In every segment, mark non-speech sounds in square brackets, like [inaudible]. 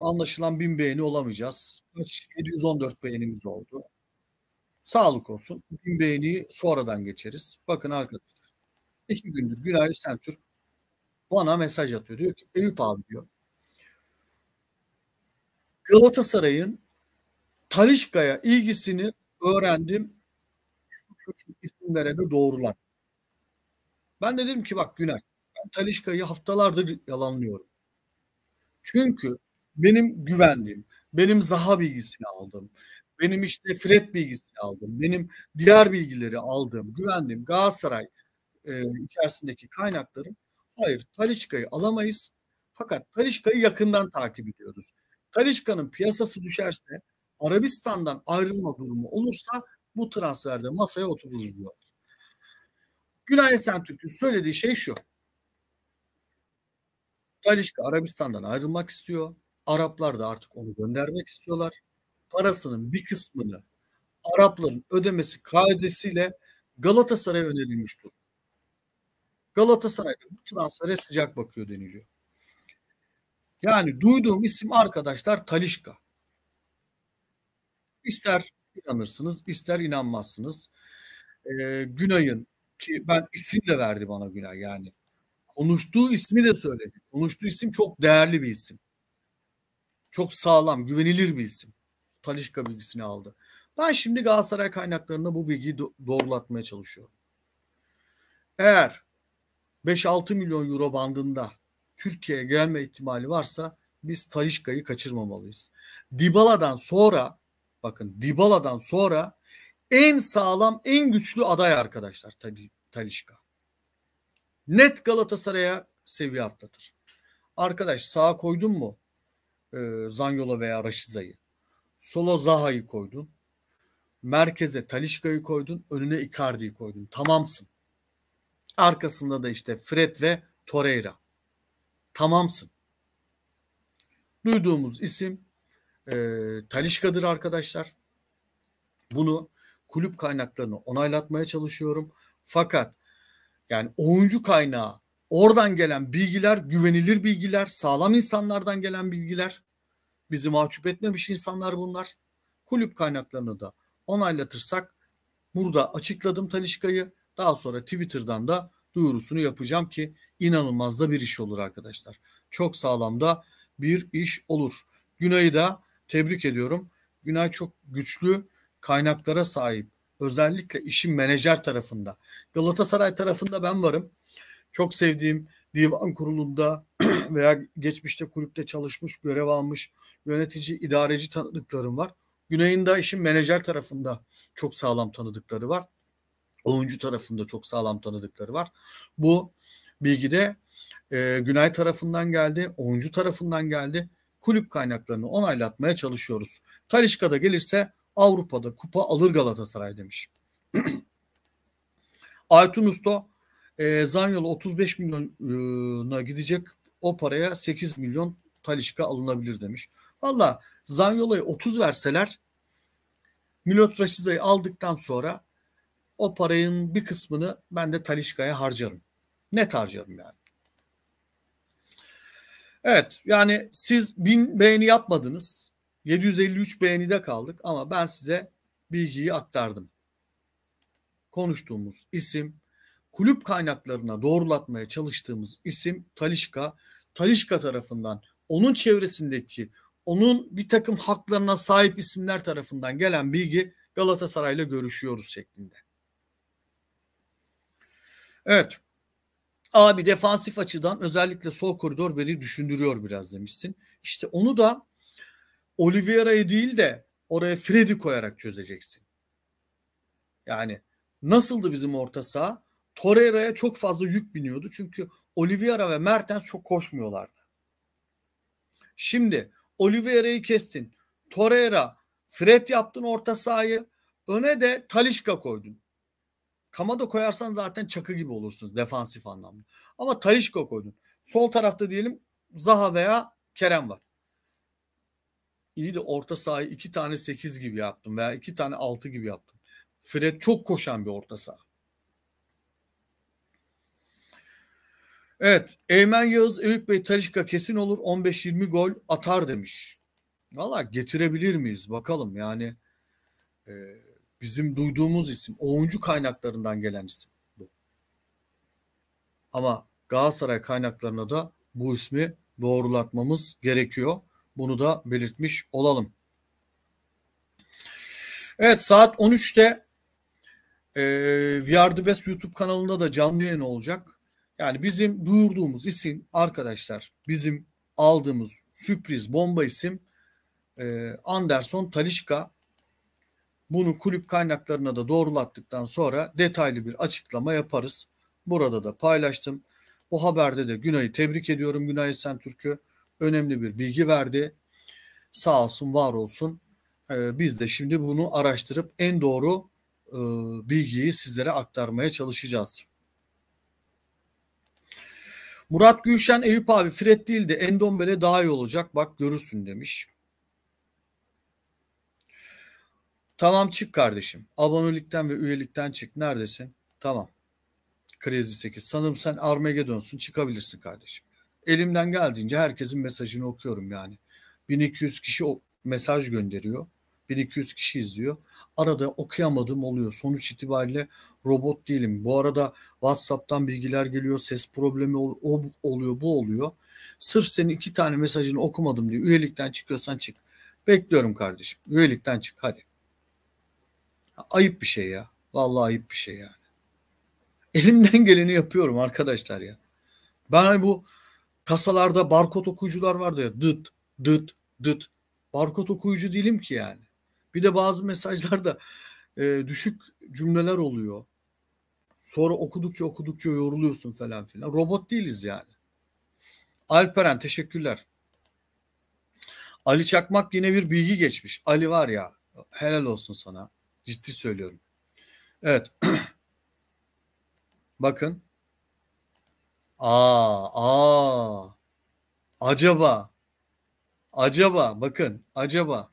Anlaşılan bin beğeni olamayacağız. 714 beğenimiz oldu. Sağlık olsun. Bin beğeniyi sonradan geçeriz. Bakın arkadaşlar. İki gündür Günay Sentürk bana mesaj atıyor. Diyor ki Eyüp abi diyor. Galatasaray'ın Talişka'ya ilgisini öğrendim. Şu, şu, şu isimlere de doğrulan. Ben de dedim ki bak Günay ben Talişka'yı haftalardır yalanlıyorum. Çünkü benim güvendiğim, benim Zaha bilgisini aldım, benim işte Fred bilgisini aldım, benim diğer bilgileri aldım, Güvendim. Galatasaray e, içerisindeki kaynaklarım hayır Talişka'yı alamayız fakat Talişka'yı yakından takip ediyoruz. Talişka'nın piyasası düşerse Arabistan'dan ayrılma durumu olursa bu transferde masaya otururuz diyor. Günay Esentürk'ün söylediği şey şu. Talişka Arabistan'dan ayrılmak istiyor. Araplar da artık onu göndermek istiyorlar. Parasının bir kısmını Arapların ödemesi kaidesiyle Galatasaray'a önerilmiş durum. Galatasaray'da bu transfere sıcak bakıyor deniliyor. Yani duyduğum isim arkadaşlar Talişka. İster inanırsınız, ister inanmazsınız. Ee, Günay'ın ki ben isim de verdi bana Günay yani. Konuştuğu ismi de söyledi. Konuştuğu isim çok değerli bir isim. Çok sağlam, güvenilir bir isim. Talişka bilgisini aldı. Ben şimdi Galatasaray kaynaklarına bu bilgiyi doğrulatmaya çalışıyorum. Eğer 5-6 milyon euro bandında Türkiye'ye gelme ihtimali varsa biz Talişka'yı kaçırmamalıyız. Dibala'dan sonra bakın Dibala'dan sonra en sağlam, en güçlü aday arkadaşlar Talişka. Net Galatasaray'a seviye atlatır. Arkadaş sağa koydun mu? e, Zanyolo veya Raşiza'yı. solo Zaha'yı koydun. Merkeze Talişka'yı koydun. Önüne Icardi'yi koydun. Tamamsın. Arkasında da işte Fred ve Torreira. Tamamsın. Duyduğumuz isim e, Talişka'dır arkadaşlar. Bunu kulüp kaynaklarını onaylatmaya çalışıyorum. Fakat yani oyuncu kaynağı oradan gelen bilgiler güvenilir bilgiler, sağlam insanlardan gelen bilgiler Bizi mahcup etmemiş insanlar bunlar. Kulüp kaynaklarını da onaylatırsak burada açıkladım Talişka'yı. Daha sonra Twitter'dan da duyurusunu yapacağım ki inanılmaz da bir iş olur arkadaşlar. Çok sağlam da bir iş olur. Günay'ı da tebrik ediyorum. Günay çok güçlü kaynaklara sahip. Özellikle işin menajer tarafında. Galatasaray tarafında ben varım. Çok sevdiğim divan kurulunda [clears throat] veya geçmişte kulüpte çalışmış, görev almış yönetici, idareci tanıdıklarım var. Güney'in de işin menajer tarafında çok sağlam tanıdıkları var. Oyuncu tarafında çok sağlam tanıdıkları var. Bu bilgi de e, Günay tarafından geldi, oyuncu tarafından geldi. Kulüp kaynaklarını onaylatmaya çalışıyoruz. Talişka'da gelirse Avrupa'da kupa alır Galatasaray demiş. [clears throat] Aytun Usta e, Zanyolu 35 milyona gidecek o paraya 8 milyon Talişka alınabilir demiş. Valla Zanyolu'ya 30 verseler Milot Raşiza'yı aldıktan sonra o parayın bir kısmını ben de Talişka'ya harcarım. Net harcarım yani. Evet yani siz 1000 beğeni yapmadınız. 753 beğenide kaldık ama ben size bilgiyi aktardım. Konuştuğumuz isim kulüp kaynaklarına doğrulatmaya çalıştığımız isim Talişka. Talişka tarafından onun çevresindeki onun bir takım haklarına sahip isimler tarafından gelen bilgi Galatasaray'la görüşüyoruz şeklinde. Evet. Abi defansif açıdan özellikle sol koridor beni düşündürüyor biraz demişsin. İşte onu da Oliveira'yı değil de oraya Freddy koyarak çözeceksin. Yani nasıldı bizim orta saha? Torreira'ya çok fazla yük biniyordu. Çünkü Oliveira ve Mertens çok koşmuyorlardı. Şimdi Oliveira'yı kestin. Torreira, Fred yaptın orta sahayı. Öne de Talişka koydun. Kamada koyarsan zaten çakı gibi olursunuz defansif anlamda. Ama Talişka koydun. Sol tarafta diyelim Zaha veya Kerem var. İyi de orta sahayı iki tane sekiz gibi yaptım veya iki tane altı gibi yaptım. Fred çok koşan bir orta saha. Evet. Eymen Yağız, Eyüp Bey, Talişka kesin olur. 15-20 gol atar demiş. Valla getirebilir miyiz? Bakalım yani e, bizim duyduğumuz isim. Oyuncu kaynaklarından gelen isim bu. Ama Galatasaray kaynaklarına da bu ismi doğrulatmamız gerekiyor. Bunu da belirtmiş olalım. Evet saat 13'te e, VR Best YouTube kanalında da canlı yayın olacak. Yani bizim duyurduğumuz isim arkadaşlar bizim aldığımız sürpriz bomba isim e, Anderson Talişka. Bunu kulüp kaynaklarına da doğrulattıktan sonra detaylı bir açıklama yaparız. Burada da paylaştım. Bu haberde de Günay'ı tebrik ediyorum. Günay Türk'ü önemli bir bilgi verdi. Sağ olsun, var olsun. Ee, biz de şimdi bunu araştırıp en doğru e, bilgiyi sizlere aktarmaya çalışacağız. Murat Gülşen Eyüp abi Fred değil de Endombele daha iyi olacak. Bak görürsün demiş. Tamam çık kardeşim. Abonelikten ve üyelikten çık. Neredesin? Tamam. Crazy 8. Sanırım sen Armageddon'sun. Çıkabilirsin kardeşim. Elimden geldiğince herkesin mesajını okuyorum yani. 1200 kişi o mesaj gönderiyor. 1-200 kişi izliyor. Arada okuyamadığım oluyor. Sonuç itibariyle robot değilim. Bu arada WhatsApp'tan bilgiler geliyor. Ses problemi o oluyor, bu oluyor. Sırf senin iki tane mesajını okumadım diye üyelikten çıkıyorsan çık. Bekliyorum kardeşim. Üyelikten çık hadi. Ayıp bir şey ya. Vallahi ayıp bir şey yani. Elimden geleni yapıyorum arkadaşlar ya. Ben bu kasalarda barkod okuyucular vardı ya. Dıt, dıt, dıt. Barkod okuyucu değilim ki yani. Bir de bazı mesajlarda e, düşük cümleler oluyor. Sonra okudukça okudukça yoruluyorsun falan filan. Robot değiliz yani. Alperen teşekkürler. Ali Çakmak yine bir bilgi geçmiş. Ali var ya helal olsun sana. Ciddi söylüyorum. Evet. [clears throat] Bakın. Aa, aa. Acaba. Acaba bakın acaba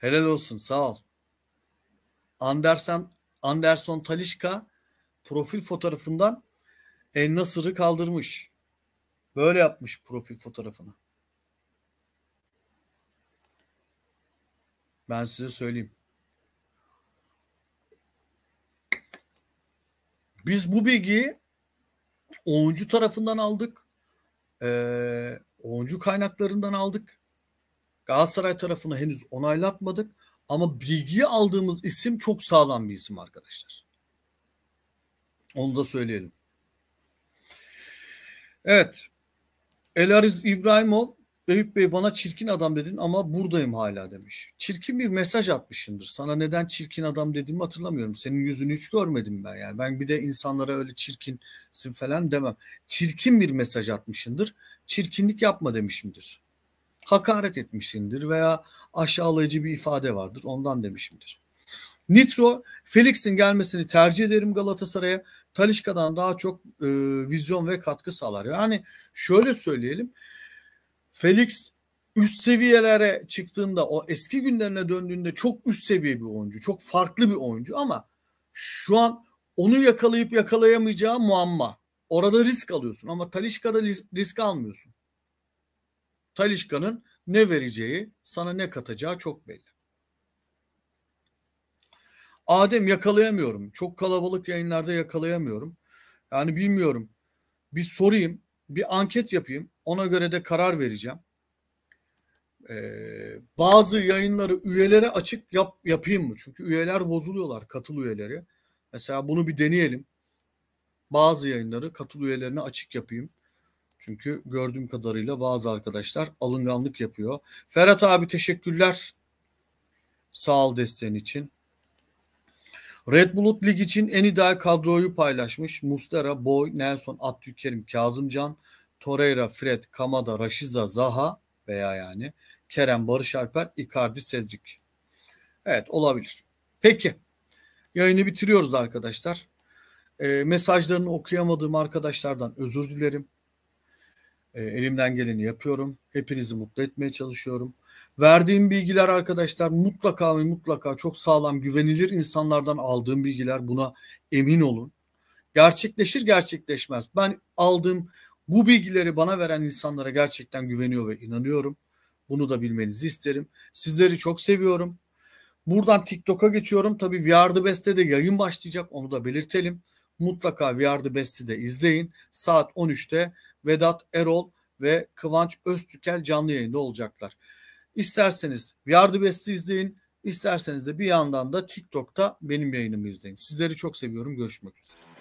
Helal olsun sağ ol. Anderson, Anderson Talişka profil fotoğrafından El Nasır'ı kaldırmış. Böyle yapmış profil fotoğrafını. Ben size söyleyeyim. Biz bu bilgiyi oyuncu tarafından aldık. Ee, oyuncu kaynaklarından aldık. Galatasaray tarafını henüz onaylatmadık ama bilgiyi aldığımız isim çok sağlam bir isim arkadaşlar. Onu da söyleyelim. Evet. Elariz İbrahimov Eyüp Bey bana çirkin adam dedin ama buradayım hala demiş. Çirkin bir mesaj atmışındır. Sana neden çirkin adam dediğimi hatırlamıyorum. Senin yüzünü hiç görmedim ben yani. Ben bir de insanlara öyle çirkinsin falan demem. Çirkin bir mesaj atmışındır. Çirkinlik yapma demişimdir hakaret etmişindir veya aşağılayıcı bir ifade vardır ondan demişimdir. Nitro, Felix'in gelmesini tercih ederim Galatasaray'a. Talişka'dan daha çok e, vizyon ve katkı sağlar. Yani şöyle söyleyelim. Felix üst seviyelere çıktığında o eski günlerine döndüğünde çok üst seviye bir oyuncu. Çok farklı bir oyuncu ama şu an onu yakalayıp yakalayamayacağı muamma. Orada risk alıyorsun ama Talişka'da risk almıyorsun. Talişka'nın ne vereceği, sana ne katacağı çok belli. Adem yakalayamıyorum. Çok kalabalık yayınlarda yakalayamıyorum. Yani bilmiyorum. Bir sorayım, bir anket yapayım. Ona göre de karar vereceğim. Ee, bazı yayınları üyelere açık yap, yapayım mı? Çünkü üyeler bozuluyorlar, katıl üyeleri. Mesela bunu bir deneyelim. Bazı yayınları katıl üyelerine açık yapayım. Çünkü gördüğüm kadarıyla bazı arkadaşlar alınganlık yapıyor. Ferhat abi teşekkürler. Sağ ol desteğin için. Red Bulut Lig için en ideal kadroyu paylaşmış. Mustera, Boy, Nelson, Abdülkerim, Kazımcan, Torreira, Fred, Kamada, Raşiza, Zaha veya yani Kerem, Barış Alper, Icardi, Sedcik. Evet olabilir. Peki. Yayını bitiriyoruz arkadaşlar. E, mesajlarını okuyamadığım arkadaşlardan özür dilerim. Ee, elimden geleni yapıyorum. Hepinizi mutlu etmeye çalışıyorum. Verdiğim bilgiler arkadaşlar mutlaka ve mutlaka çok sağlam güvenilir insanlardan aldığım bilgiler buna emin olun. Gerçekleşir gerçekleşmez. Ben aldığım bu bilgileri bana veren insanlara gerçekten güveniyor ve inanıyorum. Bunu da bilmenizi isterim. Sizleri çok seviyorum. Buradan TikTok'a geçiyorum. Tabii VR The Best'te de yayın başlayacak. Onu da belirtelim. Mutlaka We Are The Best'i de izleyin. Saat 13'te Vedat Erol ve Kıvanç Öztükel canlı yayında olacaklar. İsterseniz We Are The Best'i izleyin. İsterseniz de bir yandan da TikTok'ta benim yayınımı izleyin. Sizleri çok seviyorum. Görüşmek üzere.